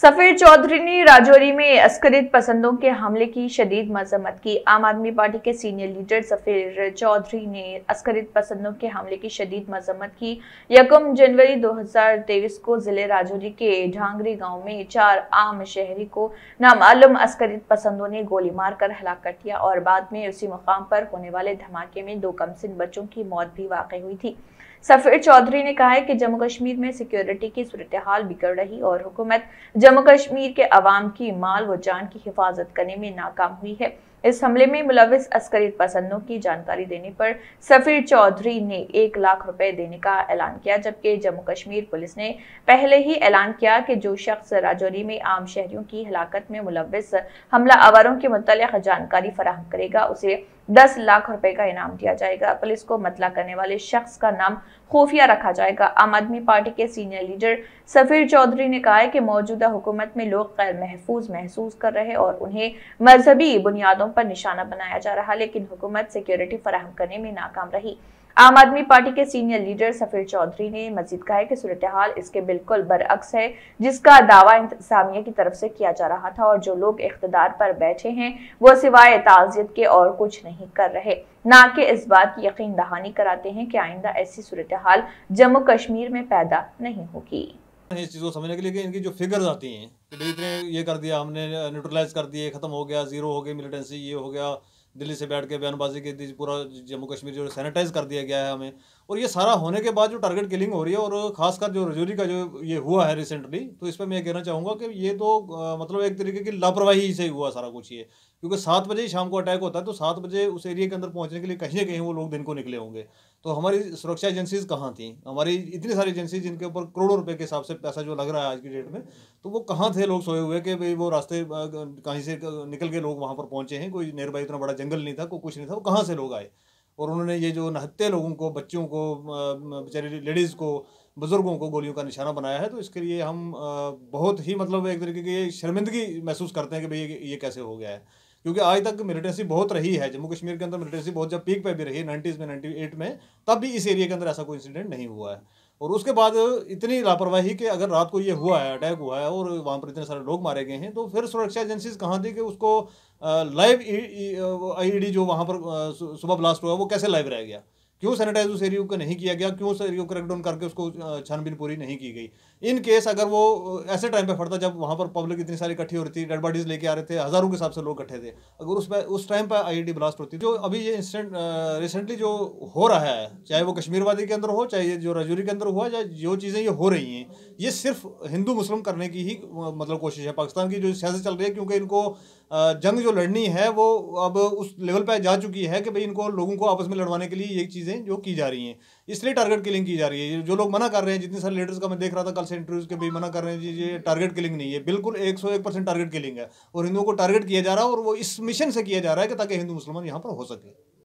सफेद चौधरी ने राजौरी में अस्करित पसंदों के हमले की शदीद मजम्मत की आम आदमी पार्टी के सीनियर लीडर सफेद चौधरी ने अस्करित पसंदों के हमले की शदीद मजम्मत की यकम जनवरी 2023 को जिले राजौरी के ढांगरी गांव में चार आम शहरी को नामालूम अस्करित पसंदों ने गोली मारकर हलाक कर दिया और बाद में उसी मुकाम पर होने वाले धमाके में दो कमसिन बच्चों की मौत भी वाकई हुई थी सफेद चौधरी ने कहा है कि जम्मू कश्मीर में सिक्योरिटी की सूरत हाल बिगड़ रही और हुकूमत जम्मू कश्मीर के अवाम की माल व जान की हिफाजत करने में नाकाम हुई है इस हमले में मुलविस अस्करी पसंदों की जानकारी देने पर सफीर चौधरी ने एक लाख रुपए देने का ऐलान किया जबकि जम्मू कश्मीर पुलिस ने पहले ही ऐलान किया कि जो शख्स राजौरी में आम शहरियों की हलाकत में मुलविस हमला आवरों के मुतल जानकारी फराहम करेगा उसे दस लाख रुपए का इनाम दिया जाएगा पुलिस को मतला करने वाले शख्स का नाम खुफिया रखा जाएगा आम आदमी पार्टी के सीनियर लीडर सफीर चौधरी ने कहा है कि मौजूदा हुकूमत में लोग गैर महफूज महसूस कर रहे और उन्हें मजहबी बुनियादों पर निशाना बनाया जा रहा लेकिन हुकूमत सिक्योरिटी फराहम करने में नाकाम रही आम आदमी पार्टी के सीनियर लीडर सफीर चौधरी ने मजीद कहा है कि सूरत हाल इसके बिल्कुल बरअक्स है जिसका दावा इंतजामिया की तरफ से किया जा रहा था और जो लोग इकतदार पर बैठे हैं वो सिवाय ताजियत के और कुछ नहीं कर रहे ना कि इस बात की यकीन दहानी कराते हैं कि आइंदा ऐसी सूरत हाल जम्मू कश्मीर में पैदा नहीं होगी इस चीज़ को समझने के लिए कि इनकी जो फिगर्स आती हैं कि इतने ये कर दिया हमने न्यूट्रलाइज कर दिए ख़त्म हो गया ज़ीरो हो गई मिलिटेंसी ये हो गया दिल्ली से बैठ के बयानबाजी की थी पूरा जम्मू कश्मीर जो सैनिटाइज कर दिया गया है हमें और ये सारा होने के बाद जो टारगेट किलिंग हो रही है और खासकर जो रजौरी का जो ये हुआ है रिसेंटली तो इस पर मैं कहना चाहूँगा कि ये तो आ, मतलब एक तरीके की लापरवाही से हुआ सारा कुछ ये क्योंकि सात बजे शाम को अटैक होता है तो सात बजे उस एरिए के अंदर पहुँचने के लिए कहीं ना कहीं वो लोग दिन को निकले होंगे तो हमारी सुरक्षा एजेंसीज कहाँ थी हमारी इतनी सारी एजेंसी जिनके ऊपर करोड़ों रुपए के हिसाब से पैसा जो लग रहा है आज की डेट में तो वो कहाँ थे लोग सोए हुए कि भाई वो रास्ते कहीं से निकल के लोग वहाँ पर पहुँचे हैं कोई नियर बाई इतना बड़ा जंगल नहीं था कोई कुछ नहीं था वो कहाँ से लोग आए और उन्होंने ये जो नहत्ते लोगों को बच्चों को बेचारी लेडीज़ को बुज़ुर्गों को गोलियों का निशाना बनाया है तो इसके लिए हम बहुत ही मतलब एक तरीके की शर्मिंदगी महसूस करते हैं कि भाई ये कैसे हो गया है क्योंकि आज तक मिलिटेंसी बहुत रही है जम्मू कश्मीर के अंदर मिलिटेंसी बहुत जब पीक पे भी रही नाइन्टीज़ में नाइन्टी एट में तब भी इस एरिया के अंदर ऐसा कोई इंसिडेंट नहीं हुआ है और उसके बाद इतनी लापरवाही कि अगर रात को ये हुआ है अटैक हुआ है और वहाँ पर इतने सारे लोग मारे गए हैं तो फिर सुरक्षा एजेंसीज कहाँ थी कि उसको लाइव आई e, e, e जो वहाँ पर सुबह ब्लास्ट हुआ वो कैसे लाइव रह गया क्यों सैनिटाइज उस एरियो को नहीं किया गया क्यों उस एरियो क्रैकडाउन करके उसको छानबीन पूरी नहीं की गई इन केस अगर वो ऐसे टाइम पे फटता जब वहाँ पर पब्लिक इतनी सारी इकट्ठी हो रही थी डेड बॉडीज लेके आ रहे थे हज़ारों के हिसाब से लोग इकट्ठे थे अगर उस पर उस टाइम पर आई ब्लास्ट होती जो अभी ये इंसिडेंट रिसेंटली जो हो रहा है चाहे वो कश्मीर वादी के अंदर हो चाहे जो रजौरी के अंदर हुआ चाहे जो चीज़ें ये हो रही हैं ये सिर्फ हिंदू मुस्लिम करने की ही मतलब कोशिश है पाकिस्तान की जो सियासत चल रही है क्योंकि इनको जंग जो लड़नी है वो अब उस लेवल पर जा चुकी है कि भाई इनको लोगों को आपस में लड़वाने के लिए ये चीज़ चीज़ें जो की जा रही हैं इसलिए टारगेट किलिंग की जा रही है जो लोग मना कर रहे हैं जितने सारे लीडर्स का मैं देख रहा था कल से इंटरव्यूज के भी मना कर रहे हैं जी ये टारगेट किलिंग नहीं है बिल्कुल एक सौ एक परसेंट टारगेट किलिंग है और हिंदुओं को टारगेट किया जा रहा है और वो इस मिशन से किया जा रहा है कि ताकि हिंदू मुसलमान यहाँ पर हो सके